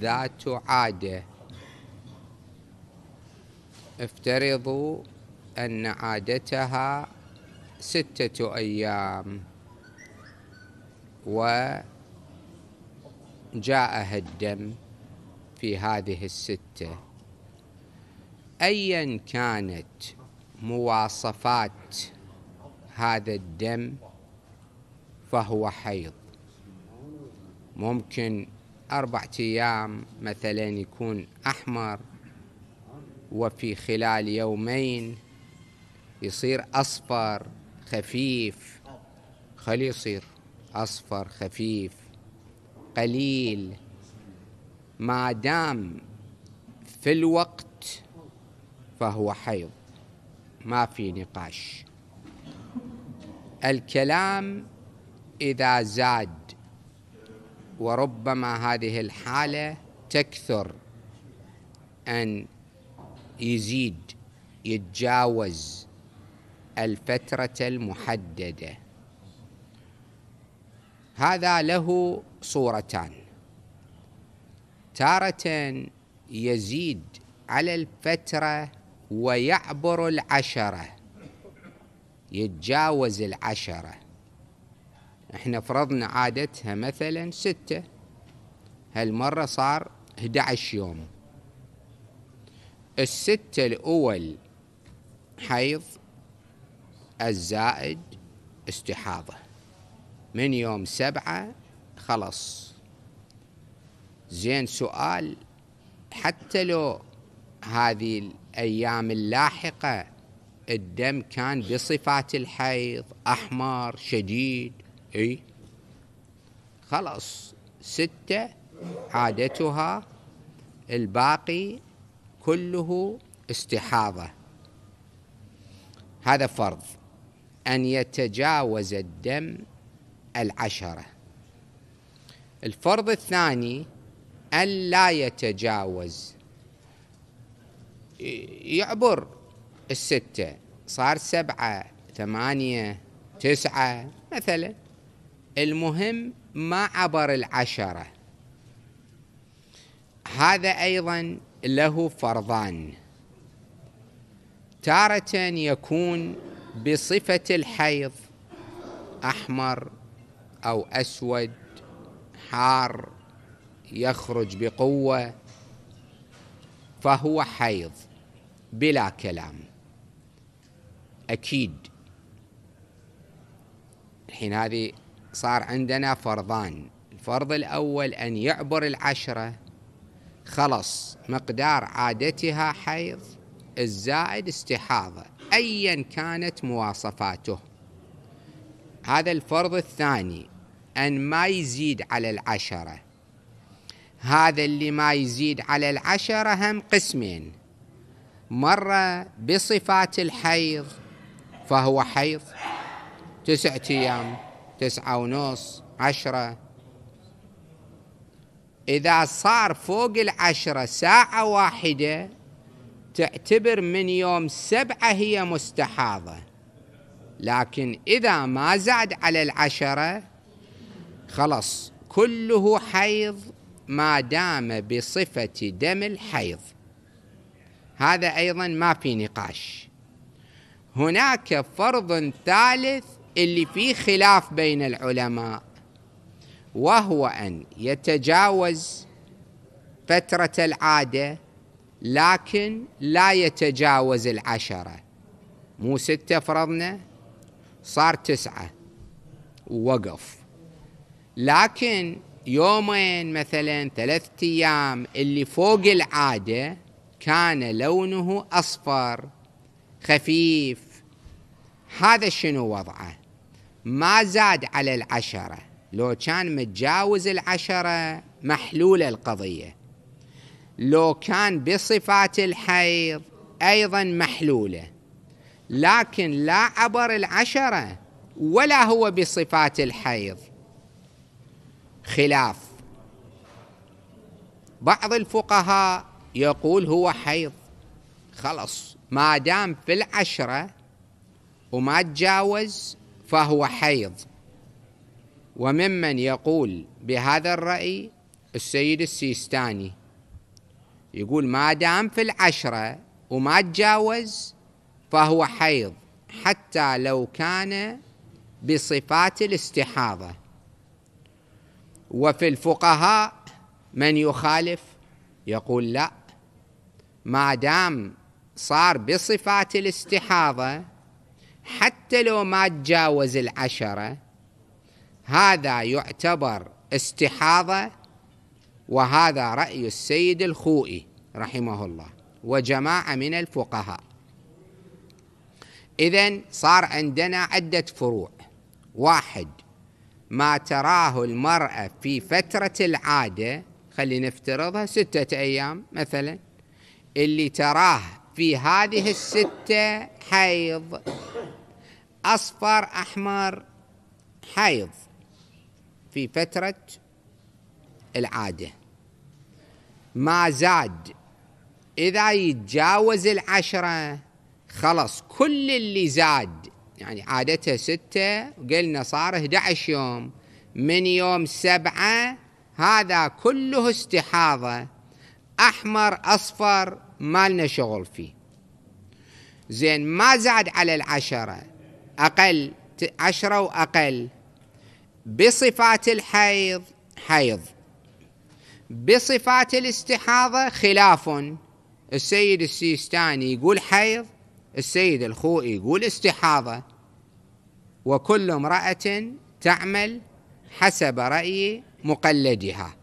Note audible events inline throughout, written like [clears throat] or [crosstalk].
ذات عادة افترضوا أن عادتها ستة أيام وجاءها الدم في هذه الستة أيا كانت مواصفات هذا الدم فهو حيض ممكن أربعة أيام مثلا يكون أحمر وفي خلال يومين يصير أصفر خفيف خلي يصير أصفر خفيف قليل ما دام في الوقت فهو حيض ما في نقاش الكلام إذا زاد وربما هذه الحالة تكثر أن يزيد يتجاوز الفترة المحددة هذا له صورتان تارة يزيد على الفترة ويعبر العشرة يتجاوز العشره احنا فرضنا عادتها مثلا ستة هالمرة صار 11 يوم الستة الأول حيض الزائد استحاضة من يوم سبعة خلاص زين سؤال حتى لو هذه الأيام اللاحقة الدم كان بصفات الحيض أحمر شديد اي خلاص ستة عادتها الباقي كله استحاضة هذا فرض أن يتجاوز الدم العشرة الفرض الثاني أن لا يتجاوز يعبر الستة صار سبعة ثمانية تسعة مثلا المهم ما عبر العشرة هذا أيضا له فرضان تارة يكون بصفة الحيض أحمر أو أسود حار يخرج بقوة فهو حيض بلا كلام أكيد الحين هذه صار عندنا فرضان الفرض الأول أن يعبر العشرة خلص مقدار عادتها حيض الزائد استحاضة أيا كانت مواصفاته هذا الفرض الثاني أن ما يزيد على العشرة هذا اللي ما يزيد على العشرة هم قسمين مرة بصفات الحيض فهو حيض تسعة أيام تسعة ونص عشرة إذا صار فوق العشرة ساعة واحدة تعتبر من يوم سبعة هي مستحاضة لكن إذا ما زاد على العشرة خلاص كله حيض ما دام بصفة دم الحيض هذا أيضا ما في نقاش هناك فرض ثالث اللي فيه خلاف بين العلماء وهو أن يتجاوز فترة العادة لكن لا يتجاوز العشرة مو ستة فرضنا صار تسعة ووقف لكن يومين مثلا ثلاثة أيام اللي فوق العادة كان لونه أصفر خفيف هذا شنو وضعه ما زاد على العشرة لو كان متجاوز العشرة محلولة القضية لو كان بصفات الحيض أيضا محلولة لكن لا عبر العشرة ولا هو بصفات الحيض خلاف بعض الفقهاء يقول هو حيض خلص ما دام في العشرة وما تجاوز فهو حيض وممن يقول بهذا الرأي السيد السيستاني يقول ما دام في العشرة وما تجاوز فهو حيض حتى لو كان بصفات الاستحاضة وفي الفقهاء من يخالف يقول لا ما دام صار بصفات الاستحاضة حتى لو ما تجاوز العشرة هذا يعتبر استحاضة وهذا رأي السيد الخوئي رحمه الله وجماعة من الفقهاء إذا صار عندنا عدة فروع واحد ما تراه المرأة في فترة العادة خلينا نفترضها ستة أيام مثلا اللي تراه في هذه الستة حيض أصفر أحمر حيض في فترة العادة ما زاد إذا يتجاوز العشرة خلص كل اللي زاد يعني عادتها ستة قلنا صار 11 يوم من يوم سبعة هذا كله استحاضة أحمر أصفر ما لنا شغل فيه زين ما زاد على العشره أقل عشرة وأقل بصفات الحيض حيض بصفات الاستحاضة خلاف السيد السيستاني يقول حيض السيد الخوئي يقول استحاضة وكل امرأة تعمل حسب رأي مقلدها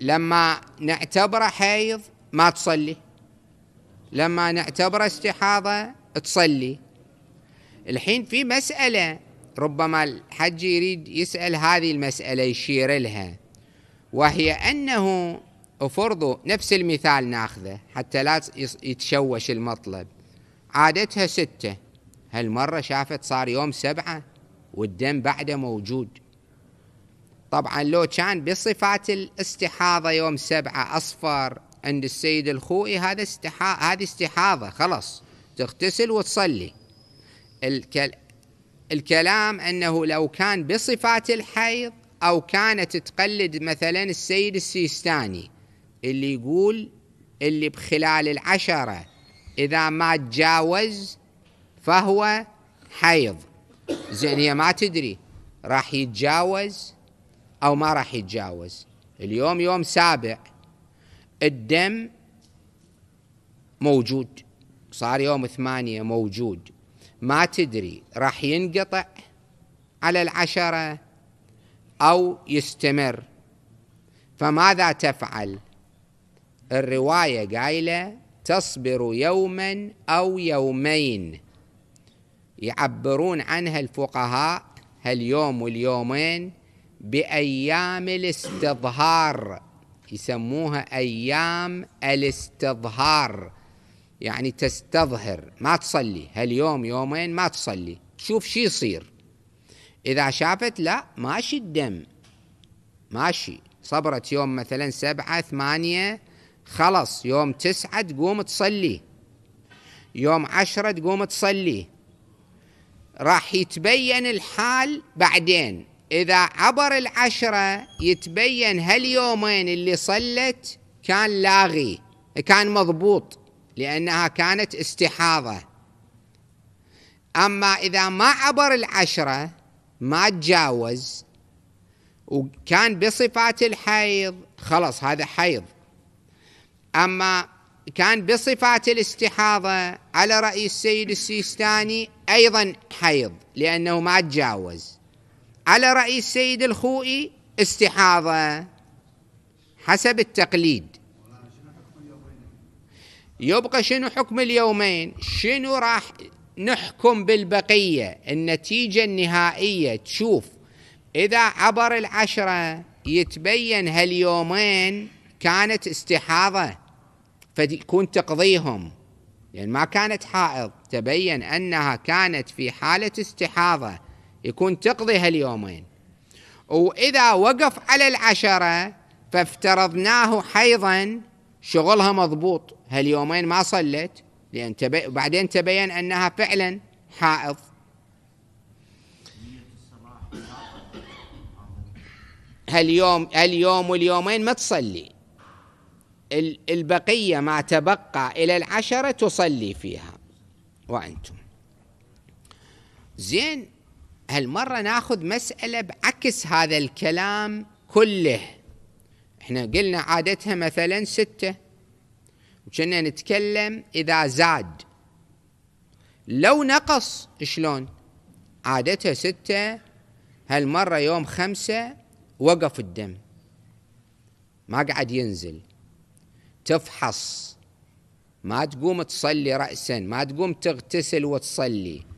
لما نعتبره حيض ما تصلي لما نعتبر استحاضة تصلي الحين في مسألة ربما الحج يريد يسأل هذه المسألة يشير لها وهي أنه أفرضوا نفس المثال ناخذه حتى لا يتشوش المطلب عادتها ستة هالمرة شافت صار يوم سبعة والدم بعده موجود طبعا لو كان بصفات الاستحاضة يوم سبعة أصفر عند السيد الخوئي هذا استحا... هذه استحاضة خلاص تغتسل وتصلي الكل... الكلام أنه لو كان بصفات الحيض أو كانت تقلد مثلا السيد السيستاني اللي يقول اللي بخلال العشرة إذا ما تجاوز فهو حيض زين هي ما تدري راح يتجاوز أو ما راح يتجاوز اليوم يوم سابع الدم موجود صار يوم ثمانية موجود ما تدري راح ينقطع على العشرة أو يستمر فماذا تفعل الرواية قايلة تصبر يوما أو يومين يعبرون عنها الفقهاء هاليوم واليومين بأيام الاستظهار يسموها أيام الاستظهار يعني تستظهر ما تصلي هاليوم يومين ما تصلي تشوف شي يصير إذا شافت لا ماشي الدم ماشي صبرت يوم مثلا سبعة ثمانية خلص يوم تسعة تقوم تصلي يوم عشرة تقوم تصلي راح يتبين الحال بعدين إذا عبر العشرة يتبين هاليومين اللي صلت كان لاغي كان مضبوط لأنها كانت استحاضة أما إذا ما عبر العشرة ما تجاوز وكان بصفات الحيض خلص هذا حيض أما كان بصفات الاستحاضة على رأي السيد السيستاني أيضا حيض لأنه ما تجاوز على رأي السيد الخوئي استحاضة حسب التقليد يبقى شنو حكم اليومين شنو راح نحكم بالبقية النتيجة النهائية تشوف إذا عبر العشرة يتبين هاليومين كانت استحاضة فتكون تقضيهم لأن يعني ما كانت حائض تبين أنها كانت في حالة استحاضة يكون تقضي هاليومين وإذا وقف على العشرة فافترضناه حيضا شغلها مضبوط هاليومين ما صلت لأن تبي... بعدين تبين أنها فعلا حائض هاليوم اليوم واليومين ما تصلي البقية ما تبقى إلى العشرة تصلي فيها وأنتم زين هالمرة ناخذ مسألة بعكس هذا الكلام كله احنا قلنا عادتها مثلا ستة وكنا نتكلم إذا زاد لو نقص شلون عادتها ستة هالمرة يوم خمسة وقف الدم ما قعد ينزل تفحص ما تقوم تصلي رأسا ما تقوم تغتسل وتصلي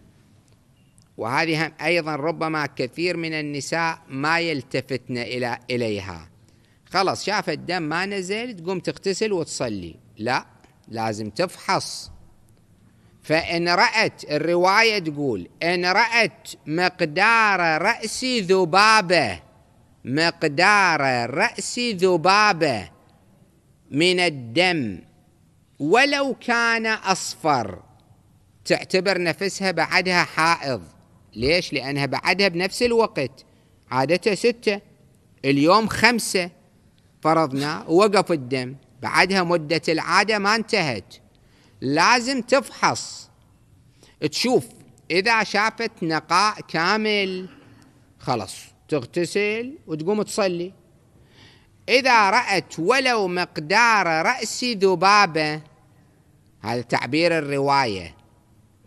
وهذه أيضا ربما كثير من النساء ما يلتفتن إلى إليها خلاص شاف الدم ما نزل تقوم تغتسل وتصلي لا لازم تفحص فإن رأت الرواية تقول إن رأت مقدار رأس ذبابة مقدار رأس ذبابة من الدم ولو كان أصفر تعتبر نفسها بعدها حائض ليش؟ لأنها بعدها بنفس الوقت عادتها ستة اليوم خمسة فرضنا وقف الدم بعدها مدة العادة ما انتهت لازم تفحص تشوف إذا شافت نقاء كامل خلص تغتسل وتقوم تصلي إذا رأت ولو مقدار رأس ذبابة هذا تعبير الرواية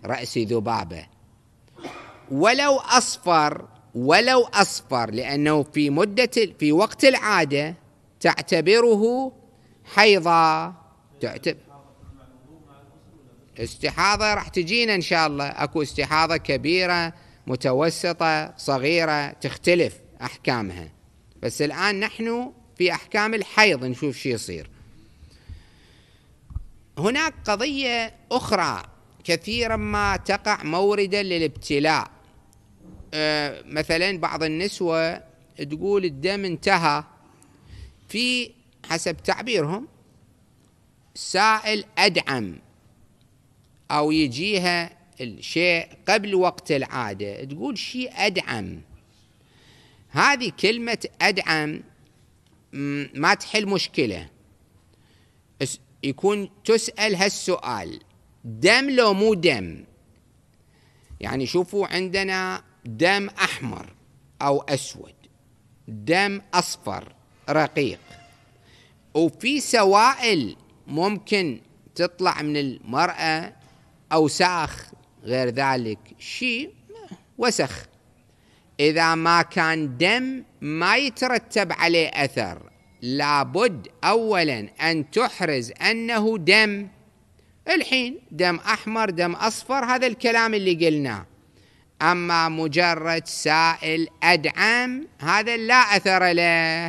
رأس ذبابة ولو أصفر ولو أصفر لأنه في مدة في وقت العادة تعتبره حيضة تعتبر استحاضة راح تجينا إن شاء الله أكو استحاضة كبيرة متوسطة صغيرة تختلف أحكامها بس الآن نحن في أحكام الحيض نشوف شو يصير هناك قضية أخرى كثيرا ما تقع موردا للابتلاء آه، مثلا بعض النسوة تقول الدم انتهى في حسب تعبيرهم سائل أدعم أو يجيها الشيء قبل وقت العادة تقول شيء أدعم هذه كلمة أدعم ما تحل مشكلة يكون تسأل هالسؤال دم لو مو دم يعني شوفوا عندنا دم أحمر أو أسود دم أصفر رقيق وفي سوائل ممكن تطلع من المرأة أوساخ غير ذلك شيء وسخ إذا ما كان دم ما يترتب عليه أثر لابد أولا أن تحرز أنه دم الحين دم أحمر دم أصفر هذا الكلام اللي قلناه أما مجرد سائل أدعم هذا لا أثر له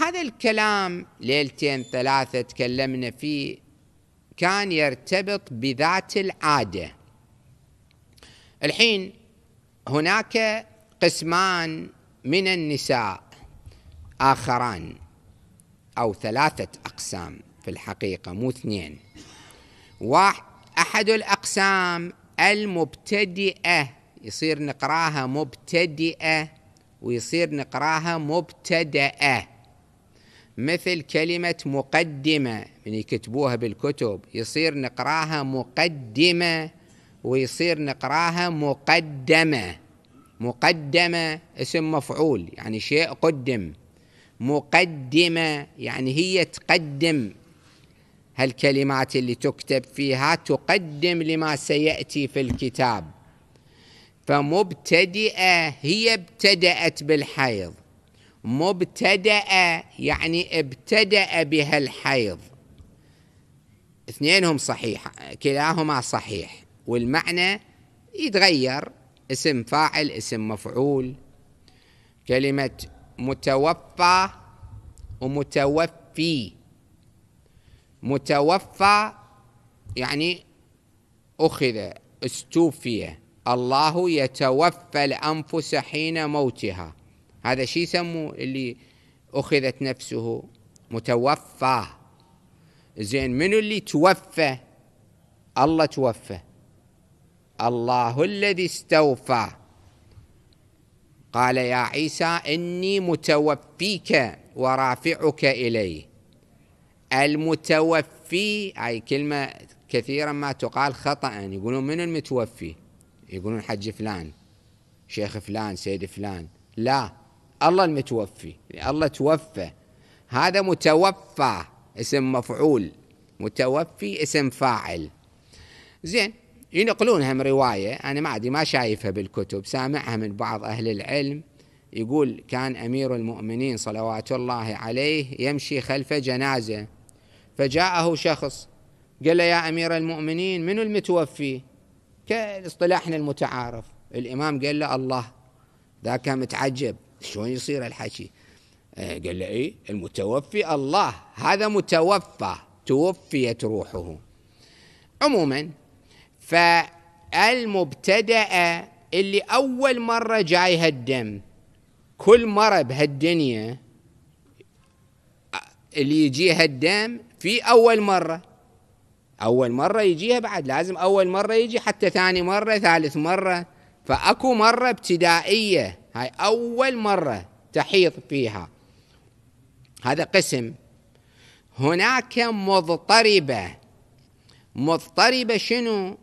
هذا الكلام ليلتين ثلاثة تكلمنا فيه كان يرتبط بذات العادة الحين هناك قسمان من النساء آخران أو ثلاثة أقسام في الحقيقة مو اثنين واحد أحد الأقسام المبتدئة يصير نقراها مبتدئة ويصير نقراها مبتدأة مثل كلمة مقدمة من يكتبوها بالكتب يصير نقراها مقدمة ويصير نقراها مقدمة مقدمة اسم مفعول يعني شيء قدم مقدمة يعني هي تقدم هالكلمات اللي تكتب فيها تقدم لما سياتي في الكتاب فمبتدئه هي ابتدات بالحيض مبتدئه يعني ابتدأ بها الحيض اثنينهم صحيح كلاهما صحيح والمعنى يتغير اسم فاعل اسم مفعول كلمة متوفى ومتوفي متوفى يعني أخذ استوفي الله يتوفى الأنفس حين موتها هذا شيء يسموه اللي أخذت نفسه متوفى زين منو اللي توفى الله توفى الله الذي استوفى قال يا عيسى إني متوفيك ورافعك إليه المتوفي هاي كلمة كثيرا ما تقال خطأ يقولون من المتوفي يقولون حج فلان شيخ فلان سيد فلان لا الله المتوفي الله توفى هذا متوفى اسم مفعول متوفي اسم فاعل زين ينقلون هم رواية أنا ما أدري ما شايفها بالكتب سامعها من بعض أهل العلم يقول كان أمير المؤمنين صلوات الله عليه يمشي خلف جنازة فجاءه شخص قال له يا امير المؤمنين من المتوفي كاصطلاحنا المتعارف الامام قال له الله ذاك متعجب شلون يصير الحكي آه، قال له اي المتوفي الله هذا متوفى توفيت روحه عموما فالمبتدأ اللي اول مره جاي هالدم كل مره بهالدنيا آه، اللي يجيها الدم في أول مرة أول مرة يجيها بعد لازم أول مرة يجي حتى ثاني مرة ثالث مرة فأكو مرة ابتدائية هاي أول مرة تحيط فيها هذا قسم هناك مضطربة مضطربة شنو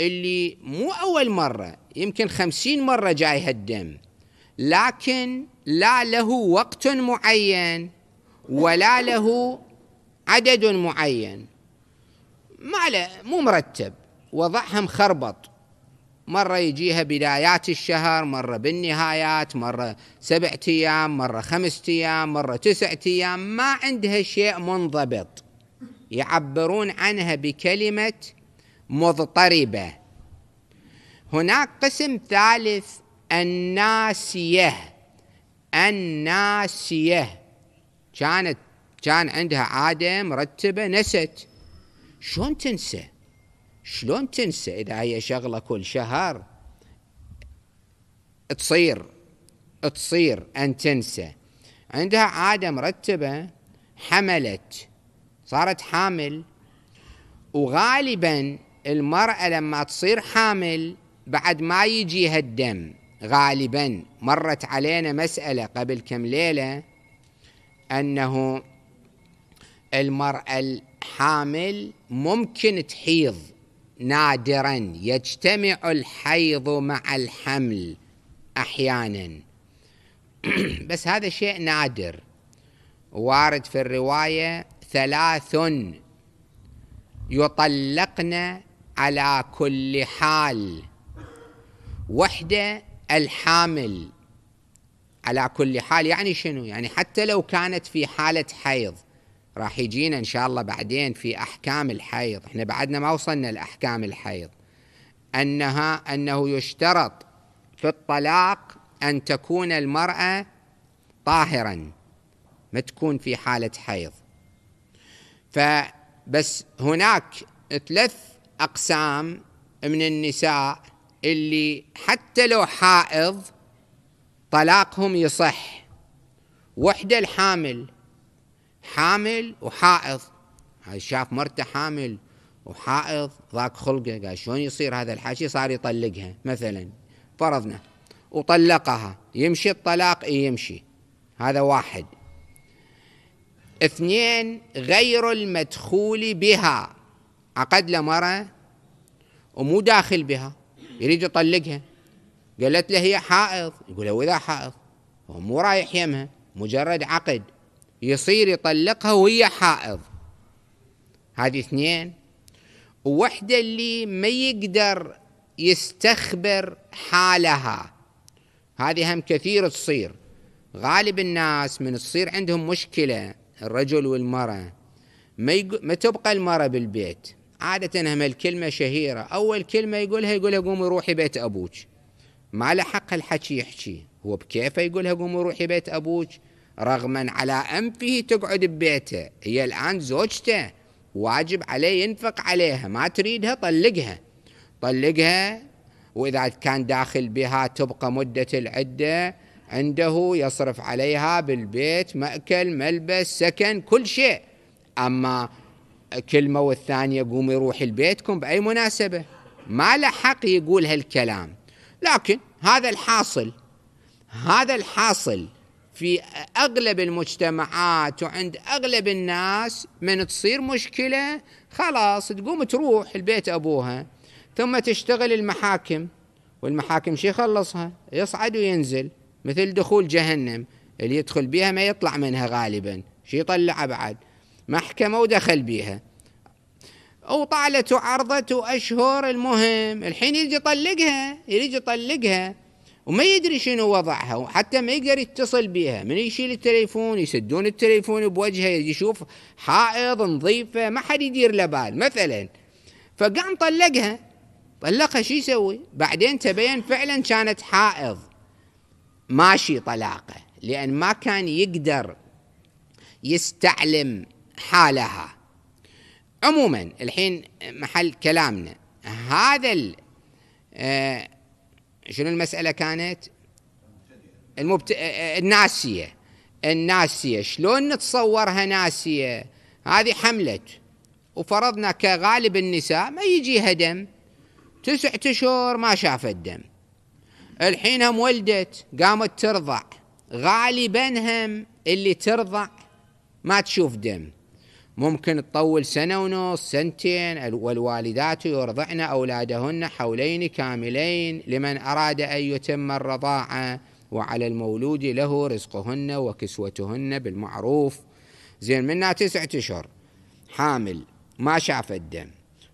اللي مو أول مرة يمكن خمسين مرة جايها الدم لكن لا له وقت معين ولا له عدد معين ما مو مرتب وضعها مخربط مرة يجيها بدايات الشهر مرة بالنهايات مرة سبعة أيام مرة خمسة أيام مرة تسعة أيام ما عندها شيء منضبط يعبرون عنها بكلمة مضطربة هناك قسم ثالث الناسية الناسية كانت كان عندها عادة مرتبة نست شلون تنسى شلون تنسى إذا هي شغلة كل شهر تصير تصير أن تنسى عندها عادة مرتبة حملت صارت حامل وغالبا المرأة لما تصير حامل بعد ما يجيها الدم غالبا مرت علينا مسألة قبل كم ليلة أنه المرأة الحامل ممكن تحيض نادرا يجتمع الحيض مع الحمل أحيانا [clears throat] بس هذا شيء نادر وارد في الرواية ثلاث يطلقن على كل حال وحدة الحامل على كل حال يعني شنو يعني حتى لو كانت في حالة حيض راح يجينا ان شاء الله بعدين في احكام الحيض احنا بعدنا ما وصلنا لاحكام الحيض انها انه يشترط في الطلاق ان تكون المراه طاهرا ما تكون في حاله حيض فبس هناك ثلاث اقسام من النساء اللي حتى لو حائض طلاقهم يصح وحده الحامل حامل وحائض هاي شاف مرته حامل وحائض ضاق خلقه قال شلون يصير هذا الحكي صار يطلقها مثلا فرضنا وطلقها يمشي الطلاق اي يمشي هذا واحد اثنين غير المدخول بها عقد له مرة ومو داخل بها يريد يطلقها قالت له هي حائض يقول له وإذا حائض هو مو رايح يمها مجرد عقد يصير يطلقها وهي حائض هذه اثنين ووحده اللي ما يقدر يستخبر حالها هذه هم كثير تصير غالب الناس من تصير عندهم مشكله الرجل والمراه ما يق... ما تبقى المراه بالبيت عاده هم الكلمه شهيره اول كلمه يقولها يقولها قومي روحي بيت ابوك ما له حق الحكي يحكي هو بكيفه يقولها قومي روحي بيت ابوك رغما على أنفه تقعد ببيته هي الآن زوجته واجب عليه ينفق عليها ما تريدها طلقها طلقها وإذا كان داخل بها تبقى مدة العدة عنده يصرف عليها بالبيت مأكل ملبس سكن كل شيء أما كلمة والثانية قوم يروح لبيتكم بأي مناسبة ما له حق يقول هالكلام لكن هذا الحاصل هذا الحاصل في اغلب المجتمعات وعند اغلب الناس من تصير مشكله خلاص تقوم تروح البيت ابوها ثم تشتغل المحاكم والمحاكم شي يخلصها يصعد وينزل مثل دخول جهنم اللي يدخل بيها ما يطلع منها غالبا شي يطلع بعد محكمه ودخل بيها وطالت وعرضت واشهر المهم الحين يجي يطلقها يجي يطلقها وما يدري شنو وضعها وحتى ما يقدر يتصل بها من يشيل التليفون يسدون التليفون بوجهه يشوف حائض نظيفة ما حد يدير له بال مثلا فقام طلقها طلقها شو يسوي بعدين تبين فعلا كانت حائض ماشي طلاقه لأن ما كان يقدر يستعلم حالها عموما الحين محل كلامنا هذا آه شنو المسألة كانت المبت... الناسية الناسية شلون نتصورها ناسية هذه حملت وفرضنا كغالب النساء ما يجيها دم تسعة اشهر ما شافت دم الحين هم ولدت قامت ترضع غالبا هم اللي ترضع ما تشوف دم ممكن تطول سنة ونص سنتين والوالدات يرضعن أولادهن حولين كاملين لمن أراد أن يتم الرضاعة وعلى المولود له رزقهن وكسوتهن بالمعروف زين منها تسعة أشهر حامل ما شافت دم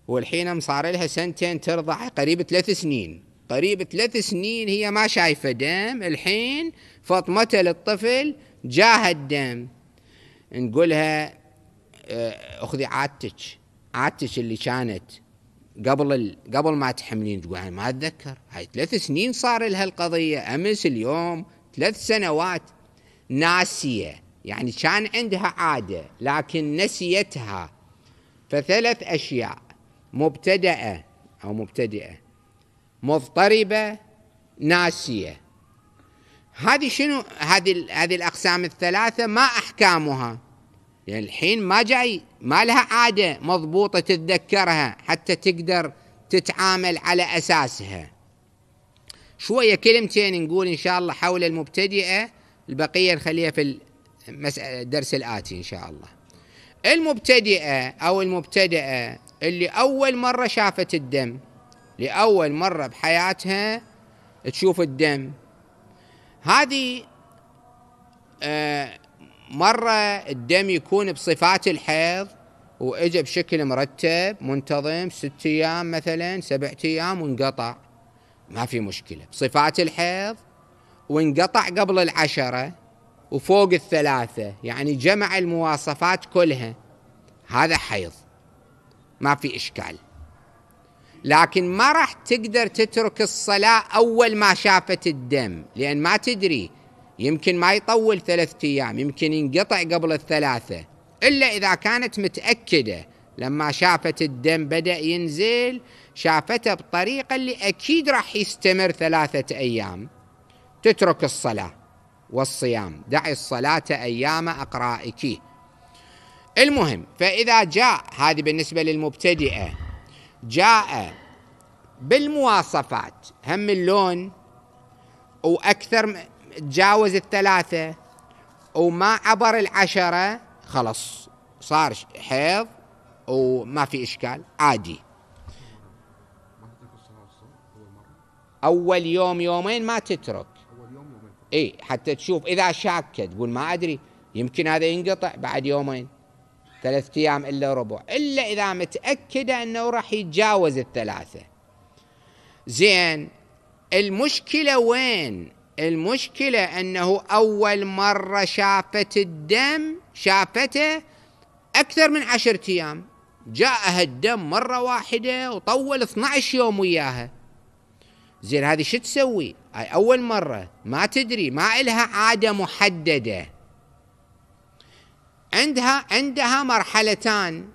والحين صار لها سنتين ترضع قريب ثلاث سنين قريب ثلاث سنين هي ما شايفة دم الحين فطمته للطفل جاه الدم نقولها آه، اخذي عادتك عادتك اللي كانت قبل ال... قبل ما تحملين تقول انا ما اتذكر هاي ثلاث سنين صار لها القضيه امس اليوم ثلاث سنوات ناسيه يعني كان عندها عاده لكن نسيتها فثلاث اشياء مبتدأه او مبتدئه مضطربه ناسيه هذه شنو هذه هذه الاقسام الثلاثه ما احكامها يعني الحين ما جاي ما لها عادة مضبوطة تتذكرها حتى تقدر تتعامل على أساسها شوية كلمتين نقول إن شاء الله حول المبتدئة البقية نخليها في الدرس الآتي إن شاء الله المبتدئة أو المبتدئة اللي أول مرة شافت الدم لأول مرة بحياتها تشوف الدم هذه آه مرة الدم يكون بصفات الحيض واجى بشكل مرتب منتظم ست ايام مثلا سبع ايام وانقطع ما في مشكلة بصفات الحيض وانقطع قبل العشرة وفوق الثلاثة يعني جمع المواصفات كلها هذا حيض ما في إشكال لكن ما راح تقدر تترك الصلاة أول ما شافت الدم لأن ما تدري يمكن ما يطول ثلاثة أيام يمكن ينقطع قبل الثلاثة إلا إذا كانت متأكدة لما شافت الدم بدأ ينزل شافته بطريقة اللي أكيد راح يستمر ثلاثة أيام تترك الصلاة والصيام دعي الصلاة أيام أقرائك المهم فإذا جاء هذه بالنسبة للمبتدئة جاء بالمواصفات هم اللون وأكثر تجاوز الثلاثة وما عبر العشرة خلاص صار حيض وما في إشكال عادي أول يوم يومين ما تترك اي حتى تشوف اذا شاكه تقول ما ادري يمكن هذا ينقطع بعد يومين ثلاثة ايام الا ربع الا اذا متاكده انه راح يتجاوز الثلاثه زين المشكله وين المشكلة أنه أول مرة شافت الدم شافته أكثر من عشرة أيام جاءها الدم مرة واحدة وطول 12 يوم وياها زين هذه شو تسوي هاي أول مرة ما تدري ما إلها عادة محددة عندها عندها مرحلتان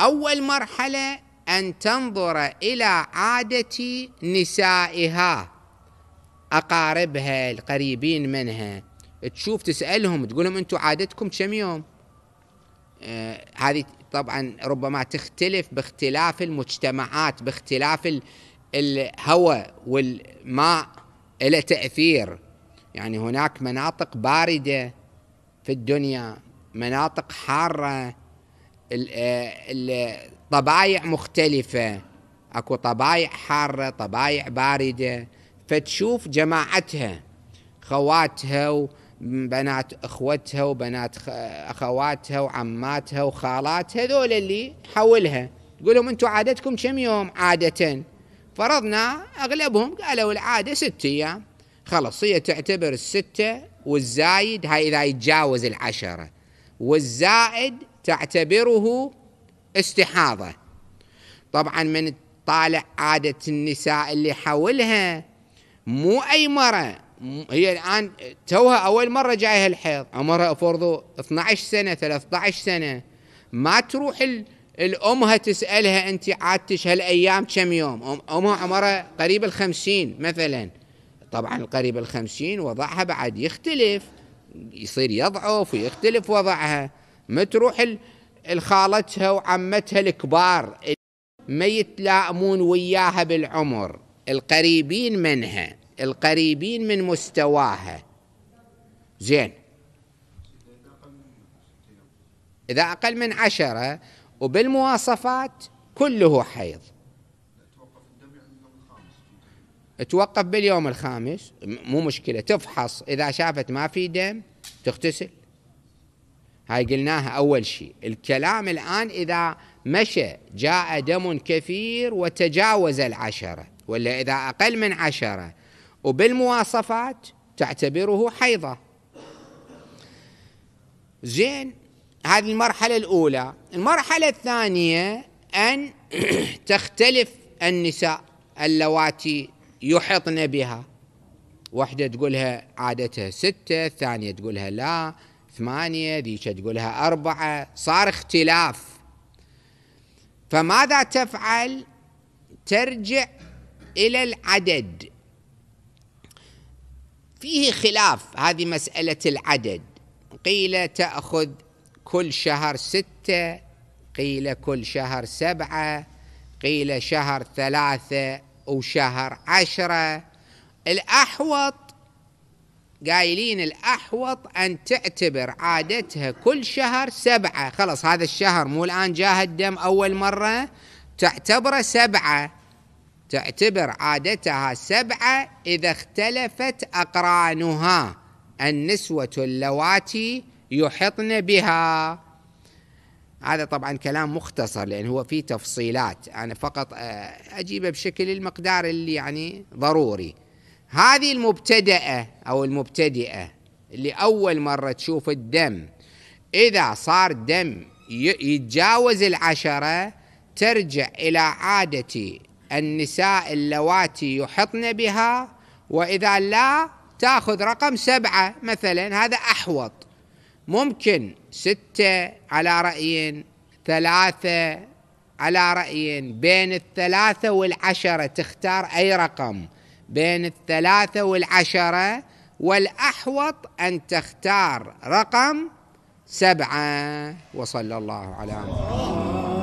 أول مرحلة أن تنظر إلى عادة نسائها أقاربها القريبين منها تشوف تسألهم تقول لهم أنتم عادتكم كم يوم آه هذه طبعا ربما تختلف باختلاف المجتمعات باختلاف الهواء والماء له تأثير يعني هناك مناطق باردة في الدنيا مناطق حارة الطبايع آه، مختلفة اكو طبايع حارة طبايع باردة فتشوف جماعتها خواتها وبنات اخوتها وبنات اخواتها وعماتها وخالاتها هذول اللي حولها تقول لهم انتم عادتكم كم يوم عاده فرضنا اغلبهم قالوا العاده ست ايام خلص هي تعتبر السته والزايد هاي اذا يتجاوز العشره والزائد تعتبره استحاضه طبعا من طالع عاده النساء اللي حولها مو أي مرة هي الآن توها أول مرة جايها الحيض عمرها فرضوا 12 سنة 13 سنة ما تروح ال... الأمها تسألها أنت عادتش هالأيام كم يوم أمها عمرها قريب ال مثلا طبعا قريب ال وضعها بعد يختلف يصير يضعف ويختلف وضعها ما تروح الخالتها وعمتها الكبار ما يتلائمون وياها بالعمر القريبين منها القريبين من مستواها زين إذا أقل من عشرة وبالمواصفات كله حيض توقف باليوم الخامس مو مشكلة تفحص إذا شافت ما في دم تغتسل هاي قلناها أول شيء الكلام الآن إذا مشى جاء دم كثير وتجاوز العشره ولا إذا أقل من عشرة وبالمواصفات تعتبره حيضة زين هذه المرحلة الأولى المرحلة الثانية أن [clears throat] تختلف النساء اللواتي يحطن بها واحدة تقولها عادتها ستة الثانية تقولها لا ثمانية ذيك تقولها أربعة صار اختلاف فماذا تفعل ترجع إلى العدد فيه خلاف هذه مسألة العدد قيل تأخذ كل شهر ستة قيل كل شهر سبعة قيل شهر ثلاثة وشهر عشرة الأحوط قايلين الأحوط أن تعتبر عادتها كل شهر سبعة خلاص هذا الشهر مو الآن جاه الدم أول مرة تعتبره سبعة تعتبر عادتها سبعة إذا اختلفت أقرانها النسوة اللواتي يحطن بها هذا طبعا كلام مختصر لأن هو فيه تفصيلات أنا فقط آه، أجيبه بشكل المقدار اللي يعني ضروري هذه المبتدأة أو المبتدئة اللي أول مرة تشوف الدم إذا صار دم يتجاوز العشرة ترجع إلى عادة النساء اللواتي يحطن بها وإذا لا تأخذ رقم سبعة مثلا هذا أحوط ممكن ستة على رأي ثلاثة على رأي بين الثلاثة والعشرة تختار أي رقم بين الثلاثة والعشرة والأحوط أن تختار رقم سبعة وصلى الله على محمد